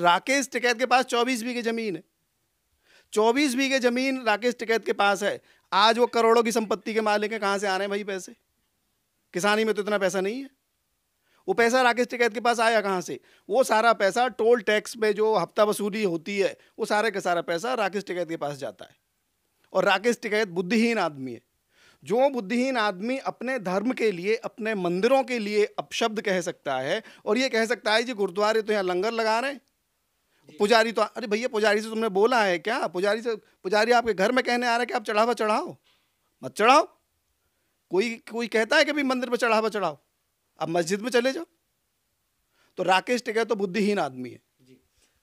राकेश टिकैत के पास चौबीस बीघे जमीन है चौबीस बीघे जमीन राकेश टिकैत के पास है आज वो करोड़ों की संपत्ति के मालिक हैं कहाँ से आ रहे हैं भाई पैसे किसानी में तो इतना पैसा नहीं है वो पैसा राकेश टिकैत के पास आया कहाँ से वो सारा पैसा टोल टैक्स में जो हफ्ता वसूली होती है वो सारे का सारा पैसा राकेश टिकैत के पास जाता है और राकेश टिकैत बुद्धिहीन आदमी है जो बुद्धिहीन आदमी अपने धर्म के लिए अपने मंदिरों के लिए अपशब्द कह सकता है और ये कह सकता है जी गुरुद्वारे तो यहाँ लंगर लगा रहे हैं पुजारी तो अरे भैया पुजारी से तुमने बोला है क्या पुजारी से पुजारी आपके घर में कहने आ रहा है कि आप चढ़ावा चढ़ाओ मत चढ़ाओ कोई कोई कहता है कि भाई मंदिर पर चढ़ावा चढ़ाओ अब मस्जिद में चले जाओ तो राकेश टिका तो बुद्धिहीन आदमी है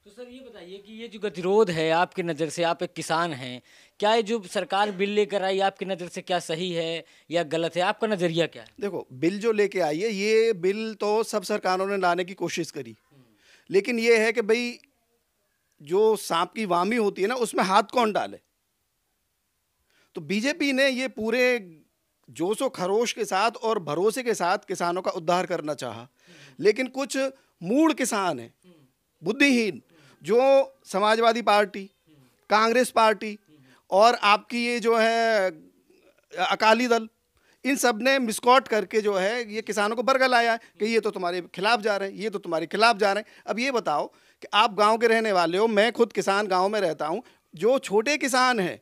तो सर ये बताइए कि ये जो गतिरोध है आपकी नज़र से आप एक किसान हैं क्या ये जो सरकार बिल लेकर आई आपकी नज़र से क्या सही है या गलत है आपका नज़रिया क्या है देखो बिल जो लेके आई है ये बिल तो सब सरकारों ने लाने की कोशिश करी हम्म। लेकिन ये है कि भाई जो सांप की वामी होती है ना उसमें हाथ कौन डाले तो बीजेपी ने ये पूरे जोशो खरोश के साथ और भरोसे के साथ किसानों का उद्धार करना चाहा लेकिन कुछ मूड किसान हैं बुद्धिहीन जो समाजवादी पार्टी कांग्रेस पार्टी और आपकी ये जो है अकाली दल इन सब ने मिसकॉट करके जो है ये किसानों को बरगलाया कि ये तो तुम्हारे खिलाफ जा रहे हैं ये तो तुम्हारे खिलाफ जा रहे हैं अब ये बताओ आप गांव के रहने वाले हो मैं खुद किसान गांव में रहता हूं जो छोटे किसान हैं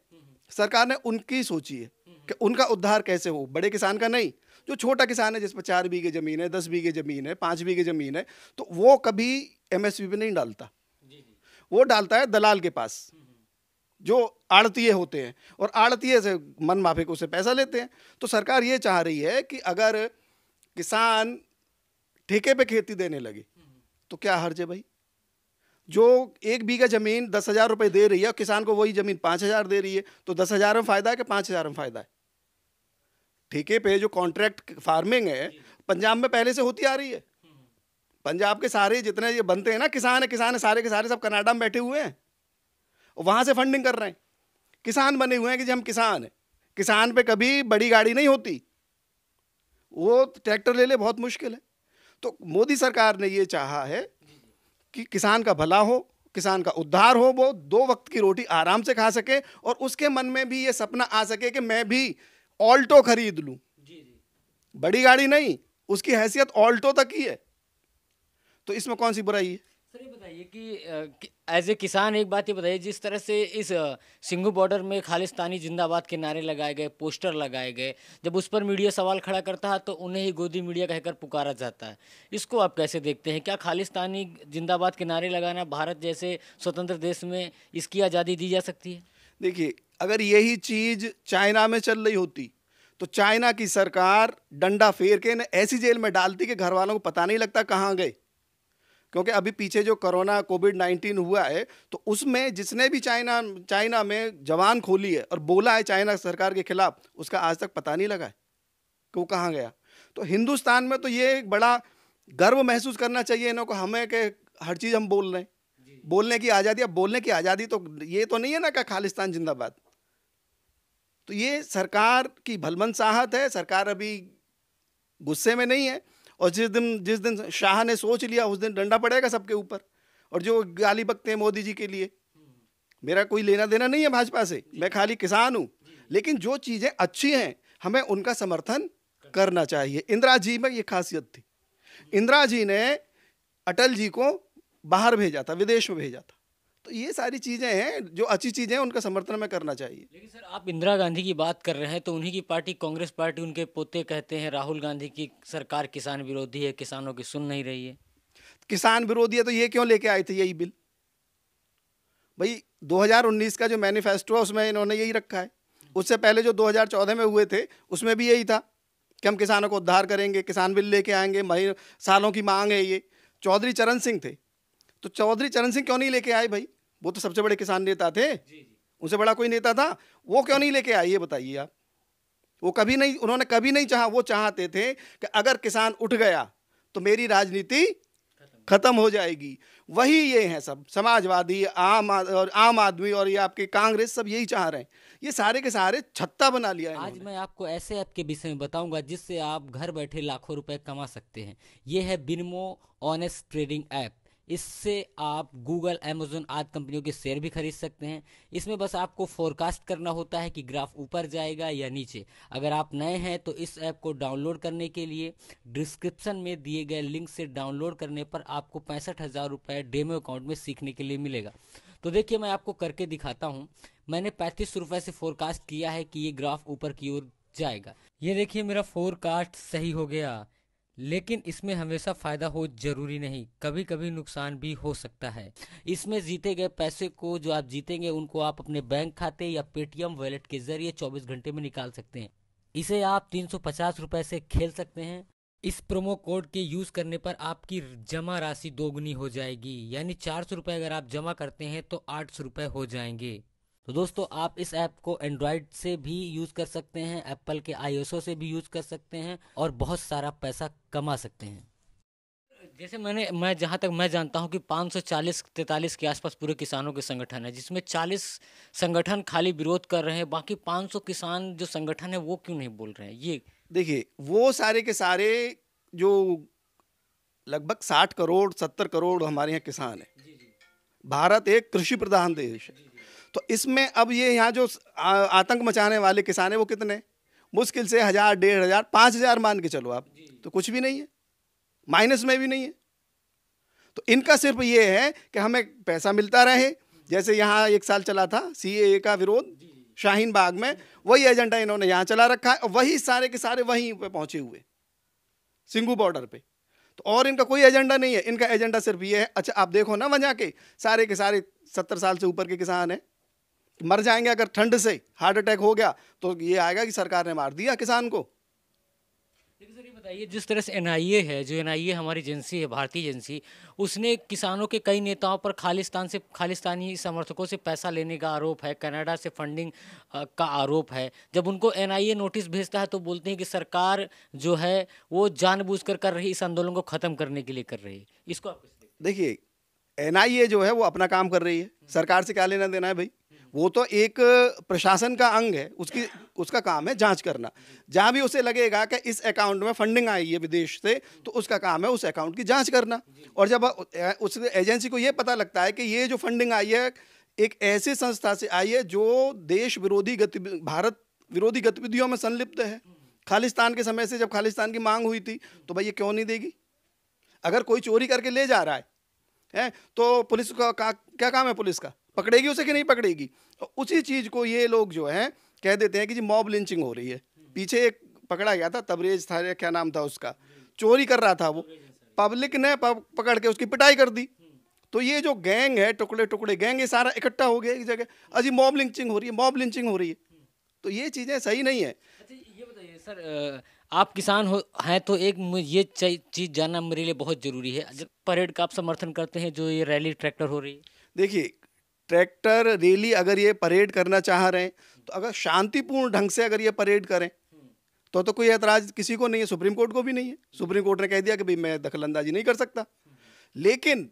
सरकार ने उनकी सोची है कि उनका उद्धार कैसे हो बड़े किसान का नहीं जो छोटा किसान है जिस पर चार बीघे ज़मीन है दस बीघे ज़मीन है पाँच बीघे ज़मीन है तो वो कभी एम एस पी नहीं डालता वो डालता है दलाल के पास जो आड़तीय होते हैं और आड़तीय से मन माफिक उसे पैसा लेते हैं तो सरकार ये चाह रही है कि अगर किसान ठेके पे खेती देने लगे तो क्या हर्ज है भाई जो एक बीघा ज़मीन दस हज़ार रुपए दे रही है और किसान को वही ज़मीन पांच हज़ार दे रही है तो दस हज़ार में फ़ायदा है कि पांच हज़ार में फ़ायदा है है पे जो कॉन्ट्रैक्ट फार्मिंग है पंजाब में पहले से होती आ रही है पंजाब के सारे जितने ये बनते हैं ना किसान है किसान है सारे के सारे सब कनाडा में बैठे हुए हैं और से फंडिंग कर रहे हैं किसान बने हुए हैं कि जी हम किसान हैं किसान पे कभी बड़ी गाड़ी नहीं होती वो ट्रैक्टर ले ले बहुत मुश्किल है तो मोदी सरकार ने ये चाहा है कि किसान का भला हो किसान का उद्धार हो वो दो वक्त की रोटी आराम से खा सके और उसके मन में भी ये सपना आ सके कि मैं भी ऑल्टो खरीद लूँ बड़ी गाड़ी नहीं उसकी हैसियत ऑल्टो तक ही है तो इसमें कौन सी बुराई है सर ये बताइए कि एज ए किसान एक बात ये बताइए जिस तरह से इस सिंघू बॉर्डर में खालिस्तानी जिंदाबाद के नारे लगाए गए पोस्टर लगाए गए जब उस पर मीडिया सवाल खड़ा करता है तो उन्हें ही गोदी मीडिया कहकर पुकारा जाता है इसको आप कैसे देखते हैं क्या खालिस्तानी जिंदाबाद के नारे लगाना भारत जैसे स्वतंत्र देश में इसकी आज़ादी दी जा सकती है देखिए अगर यही चीज़ चाइना में चल रही होती तो चाइना की सरकार डंडा फेर के ऐसी जेल में डालती कि घर वालों को पता नहीं लगता कहाँ गए क्योंकि अभी पीछे जो कोरोना कोविड नाइन्टीन हुआ है तो उसमें जिसने भी चाइना चाइना में जवान खोली है और बोला है चाइना सरकार के खिलाफ उसका आज तक पता नहीं लगा है कि वो कहाँ गया तो हिंदुस्तान में तो ये एक बड़ा गर्व महसूस करना चाहिए इन्हों को हमें कि हर चीज़ हम बोल रहे हैं बोलने की आज़ादी अब बोलने की आज़ादी तो ये तो नहीं है ना क्या खालिस्तान जिंदाबाद तो ये सरकार की भलमन साहत है सरकार अभी गुस्से में नहीं है और जिस दिन जिस दिन शाह ने सोच लिया उस दिन डंडा पड़ेगा सबके ऊपर और जो गाली बकते हैं मोदी जी के लिए मेरा कोई लेना देना नहीं है भाजपा से मैं खाली किसान हूँ लेकिन जो चीज़ें अच्छी हैं हमें उनका समर्थन करना चाहिए इंदिरा जी में ये खासियत थी इंदिरा जी ने अटल जी को बाहर भेजा था विदेश में भेजा था तो ये सारी चीज़ें हैं जो अच्छी चीज़ें हैं उनका समर्थन में करना चाहिए लेकिन सर आप इंदिरा गांधी की बात कर रहे हैं तो उन्हीं की पार्टी कांग्रेस पार्टी उनके पोते कहते हैं राहुल गांधी की सरकार किसान विरोधी है किसानों की सुन नहीं रही है किसान विरोधी है तो ये क्यों लेके आए थे यही बिल भाई 2019 का जो मैनिफेस्टो है उसमें इन्होंने यही रखा है उससे पहले जो 2014 में हुए थे उसमें भी यही था कि हम किसानों को उद्धार करेंगे किसान बिल लेके आएंगे महीनों सालों की मांग है ये चौधरी चरण सिंह थे तो चौधरी चरण सिंह क्यों नहीं लेके आए भाई वो तो सबसे बड़े किसान नेता थे उनसे बड़ा कोई नेता था वो क्यों नहीं लेके आई ये बताइए आप वो कभी नहीं उन्होंने कभी नहीं चाहा वो चाहते थे कि अगर किसान उठ गया तो मेरी राजनीति खत्म हो जाएगी वही ये हैं सब समाजवादी आम और आम आदमी और ये आपके कांग्रेस सब यही चाह रहे हैं ये सारे के सारे छत्ता बना लिया है आज मैं आपको ऐसे ऐप के विषय में बताऊंगा जिससे आप घर बैठे लाखों रुपए कमा सकते हैं ये है बिनमो ऑनेस्ट ट्रेडिंग ऐप इससे आप गूगल एमेजोन आदि कंपनियों के शेयर भी खरीद सकते हैं इसमें बस आपको फोरकास्ट करना होता है कि ग्राफ ऊपर जाएगा या नीचे अगर आप नए हैं तो इस ऐप को डाउनलोड करने के लिए डिस्क्रिप्शन में दिए गए लिंक से डाउनलोड करने पर आपको पैंसठ हज़ार रुपये डेमो अकाउंट में सीखने के लिए मिलेगा तो देखिए मैं आपको करके दिखाता हूँ मैंने पैंतीस रुपये से फोरकास्ट किया है कि ये ग्राफ ऊपर की ओर जाएगा ये देखिए मेरा फोरकास्ट सही हो गया लेकिन इसमें हमेशा फ़ायदा हो जरूरी नहीं कभी कभी नुकसान भी हो सकता है इसमें जीते गए पैसे को जो आप जीतेंगे उनको आप अपने बैंक खाते या पेटीएम वॉलेट के जरिए 24 घंटे में निकाल सकते हैं इसे आप तीन सौ से खेल सकते हैं इस प्रोमो कोड के यूज़ करने पर आपकी जमा राशि दोगुनी हो जाएगी यानी चार सौ अगर आप जमा करते हैं तो आठ सौ हो जाएंगे तो दोस्तों आप इस ऐप को एंड्रॉयड से भी यूज़ कर सकते हैं एप्पल के आई से भी यूज़ कर सकते हैं और बहुत सारा पैसा कमा सकते हैं जैसे मैंने मैं जहाँ तक मैं जानता हूँ कि 540 43 के आसपास पूरे किसानों के संगठन है जिसमें 40 संगठन खाली विरोध कर रहे हैं बाकी 500 किसान जो संगठन है वो क्यों नहीं बोल रहे हैं ये देखिए वो सारे के सारे जो लगभग 60 करोड़ 70 करोड़ हमारे यहाँ किसान हैं भारत एक कृषि प्रधान देश है तो इसमें अब ये यहाँ जो आतंक मचाने वाले किसान हैं वो कितने मुश्किल से हज़ार डेढ़ हज़ार पाँच हज़ार मान के चलो आप तो कुछ भी नहीं है माइनस में भी नहीं है तो इनका सिर्फ ये है कि हमें पैसा मिलता रहे जैसे यहाँ एक साल चला था सी का विरोध शाहीन बाग में वही एजेंडा इन्होंने यहाँ चला रखा है वही सारे के सारे वहीं पर पहुँचे हुए सिंगू बॉर्डर पे तो और इनका कोई एजेंडा नहीं है इनका एजेंडा सिर्फ ये है अच्छा आप देखो ना वहाँ के सारे के सारे सत्तर साल से ऊपर के किसान हैं मर जाएंगे अगर ठंड से हार्ट अटैक हो गया तो ये आएगा कि सरकार ने मार दिया किसान को देखिए सर ये बताइए जिस तरह से एनआईए है जो एनआईए हमारी एजेंसी है भारतीय एजेंसी उसने किसानों के कई नेताओं पर खालिस्तान से खालिस्तानी समर्थकों से पैसा लेने का आरोप है कनाडा से फंडिंग का आरोप है जब उनको एनआईए नोटिस भेजता है तो बोलते हैं कि सरकार जो है वो जानबूझकर कर रही इस आंदोलन को ख़त्म करने के लिए कर रही है इसको आप देखिए एन जो है वो अपना काम कर रही है सरकार से क्या लेना देना है भाई वो तो एक प्रशासन का अंग है उसकी उसका काम है जांच करना जहाँ भी उसे लगेगा कि इस अकाउंट में फंडिंग आई है विदेश से तो उसका काम है उस अकाउंट की जांच करना और जब उस एजेंसी को ये पता लगता है कि ये जो फंडिंग आई है एक ऐसी संस्था से आई है जो देश विरोधी गति भारत विरोधी गतिविधियों में संलिप्त है खालिस्तान के समय से जब खालिस्तान की मांग हुई थी तो भाई ये क्यों नहीं देगी अगर कोई चोरी करके ले जा रहा है, है तो पुलिस का क्या काम है पुलिस का पकड़ेगी उसे कि नहीं पकड़ेगी तो उसी चीज़ को ये लोग जो है कह देते हैं कि जी मॉब लिंचिंग हो रही है पीछे एक पकड़ा गया था तबरेज था क्या नाम था उसका चोरी कर रहा था वो पब्लिक ने पकड़ के उसकी पिटाई कर दी तो ये जो गैंग है टुकड़े टुकड़े गैंग ये सारा इकट्ठा हो गया एक जगह अजी मॉब लिंचिंग हो रही है मॉब लिंचिंग हो रही है तो ये चीज़ें सही नहीं है अच्छा, ये बताइए सर आप किसान हो हैं तो एक ये चीज़ जानना मेरे लिए बहुत ज़रूरी है परेड का आप समर्थन करते हैं जो ये रैली ट्रैक्टर हो रही है देखिए ट्रैक्टर रैली अगर ये परेड करना चाह रहे हैं तो अगर शांतिपूर्ण ढंग से अगर ये परेड करें तो तो कोई ऐतराज किसी को नहीं है सुप्रीम कोर्ट को भी नहीं है सुप्रीम कोर्ट ने कह दिया कि भाई मैं दखलंदाजी नहीं कर सकता लेकिन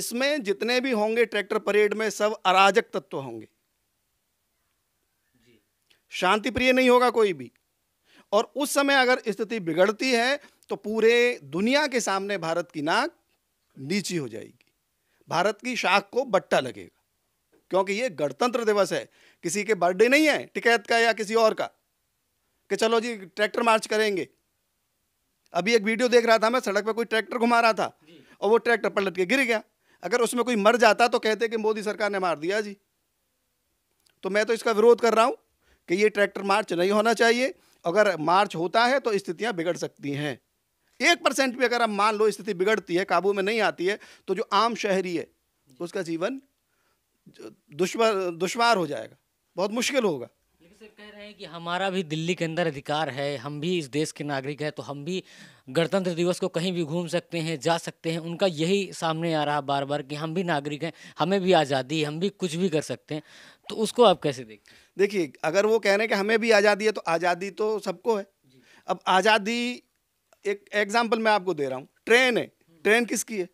इसमें जितने भी होंगे ट्रैक्टर परेड में सब अराजक तत्व होंगे शांति प्रिय नहीं होगा कोई भी और उस समय अगर स्थिति बिगड़ती है तो पूरे दुनिया के सामने भारत की नाक नीची हो जाएगी भारत की शाख को बट्टा लगेगा क्योंकि ये गणतंत्र दिवस है किसी के बर्थडे नहीं है टिकैत का या किसी और का कि चलो जी ट्रैक्टर मार्च करेंगे अभी एक वीडियो देख रहा था मैं सड़क पर कोई ट्रैक्टर घुमा रहा था और वो ट्रैक्टर पलट के गिर गया अगर उसमें कोई मर जाता तो कहते कि मोदी सरकार ने मार दिया जी तो मैं तो इसका विरोध कर रहा हूँ कि ये ट्रैक्टर मार्च नहीं होना चाहिए अगर मार्च होता है तो स्थितियाँ बिगड़ सकती हैं एक परसेंट भी अगर आप मान लो स्थिति बिगड़ती है काबू में नहीं आती है तो जो आम शहरी है उसका जीवन दुश्वार दुश्वार हो जाएगा बहुत मुश्किल होगा कह रहे हैं कि हमारा भी दिल्ली के अंदर अधिकार है हम भी इस देश के नागरिक हैं तो हम भी गणतंत्र दिवस को कहीं भी घूम सकते हैं जा सकते हैं उनका यही सामने आ रहा बार बार कि हम भी नागरिक हैं हमें भी आज़ादी हम भी कुछ भी कर सकते हैं तो उसको आप कैसे देखें देखिए अगर वो कह रहे हैं कि हमें भी आज़ादी है तो आज़ादी तो सबको है अब आज़ादी एक एग्जाम्पल मैं आपको दे रहा हूँ ट्रेन है हम्म। ट्रेन किसकी है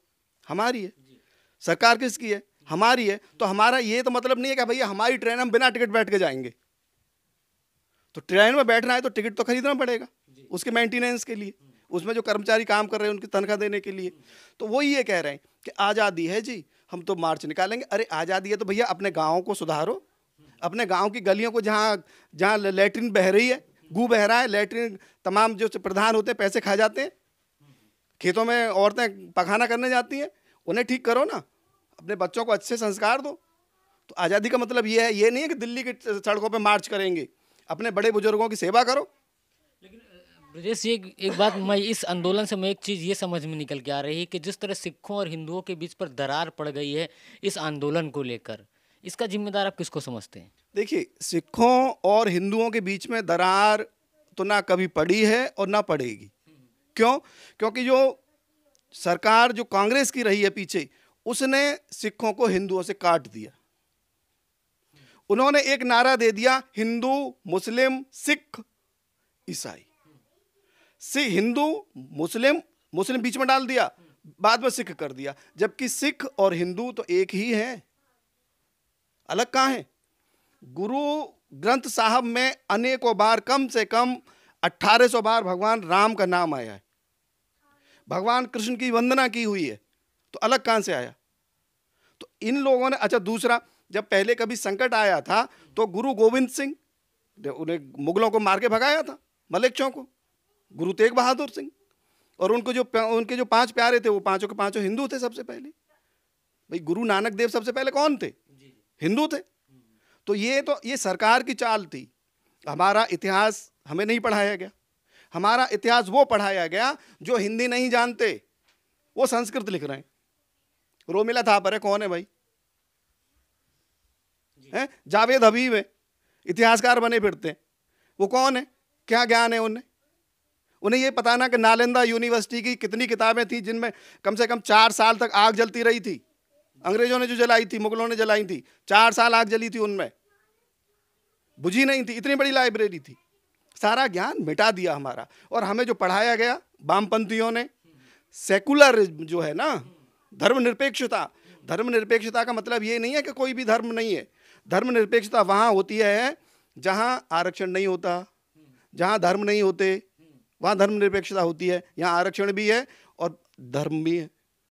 हमारी है सरकार किसकी है हमारी है तो हमारा ये तो मतलब नहीं है कि भैया हमारी ट्रेन हम बिना टिकट बैठ के जाएंगे तो ट्रेन में बैठना है तो टिकट तो खरीदना पड़ेगा उसके मेंटेनेंस के लिए उसमें जो कर्मचारी काम कर रहे हैं उनकी तनख्वाह देने के लिए तो वो ये कह रहे हैं कि आज़ादी है जी हम तो मार्च निकालेंगे अरे आज़ादी है तो भैया अपने गाँव को सुधारो अपने गाँव की गलियों को जहाँ जहाँ लेटरिन बह रही है गू बह रहा है लेटरिन तमाम जो प्रधान होते हैं पैसे खा जाते हैं खेतों में औरतें पखाना करने जाती हैं उन्हें ठीक करो ना अपने बच्चों को अच्छे संस्कार दो तो आज़ादी का मतलब ये है ये नहीं है कि दिल्ली की सड़कों पर मार्च करेंगे अपने बड़े बुजुर्गों की सेवा करो लेकिन ब्रजेश ये एक बात मैं इस आंदोलन से मैं एक चीज़ ये समझ में निकल के आ रही है कि जिस तरह सिखों और हिंदुओं के बीच पर दरार पड़ गई है इस आंदोलन को लेकर इसका जिम्मेदार आप किसको समझते हैं देखिए सिखों और हिंदुओं के बीच में दरार तो ना कभी पड़ी है और ना पड़ेगी क्यों क्योंकि जो सरकार जो कांग्रेस की रही है पीछे उसने सिखों को हिंदुओं से काट दिया उन्होंने एक नारा दे दिया हिंदू मुस्लिम सिख ईसाई सिख हिंदू मुस्लिम मुस्लिम बीच में डाल दिया बाद में सिख कर दिया जबकि सिख और हिंदू तो एक ही है अलग कहाँ है गुरु ग्रंथ साहब में अनेकों बार कम से कम 1800 बार भगवान राम का नाम आया है भगवान कृष्ण की वंदना की हुई है तो अलग कहां से आया तो इन लोगों ने अच्छा दूसरा जब पहले कभी संकट आया था तो गुरु गोविंद सिंह उन्हें मुगलों को मार के भगाया था मलिक को गुरु तेग बहादुर सिंह और उनको जो उनके जो पांच प्यारे थे वो पांचों के पांचों हिंदू थे सबसे पहले भाई गुरु नानक देव सबसे पहले कौन थे हिंदू थे तो ये तो ये सरकार की चाल थी हमारा इतिहास हमें नहीं पढ़ाया गया हमारा इतिहास वो पढ़ाया गया जो हिंदी नहीं जानते वो संस्कृत लिख रहे हैं रोमिला था है कौन है भाई हैं जावेद हबीब है इतिहासकार बने फिरते हैं वो कौन है क्या ज्ञान है उन्हें उन्हें ये पता ना कि नालंदा यूनिवर्सिटी की कितनी किताबें थी जिनमें कम से कम चार साल तक आग जलती रही थी अंग्रेजों ने जो जलाई थी मुगलों ने जलाई थी चार साल आग जली थी उनमें बुझी नहीं थी इतनी बड़ी लाइब्रेरी थी सारा ज्ञान मिटा दिया हमारा और हमें जो पढ़ाया गया वामपंथियों ने सेकुलर जो है ना धर्मनिरपेक्षता धर्मनिरपेक्षता का मतलब ये नहीं है कि कोई भी धर्म नहीं है धर्मनिरपेक्षता वहाँ होती है जहाँ आरक्षण नहीं होता जहाँ धर्म नहीं होते वहाँ धर्मनिरपेक्षता होती है यहाँ आरक्षण भी है और धर्म भी है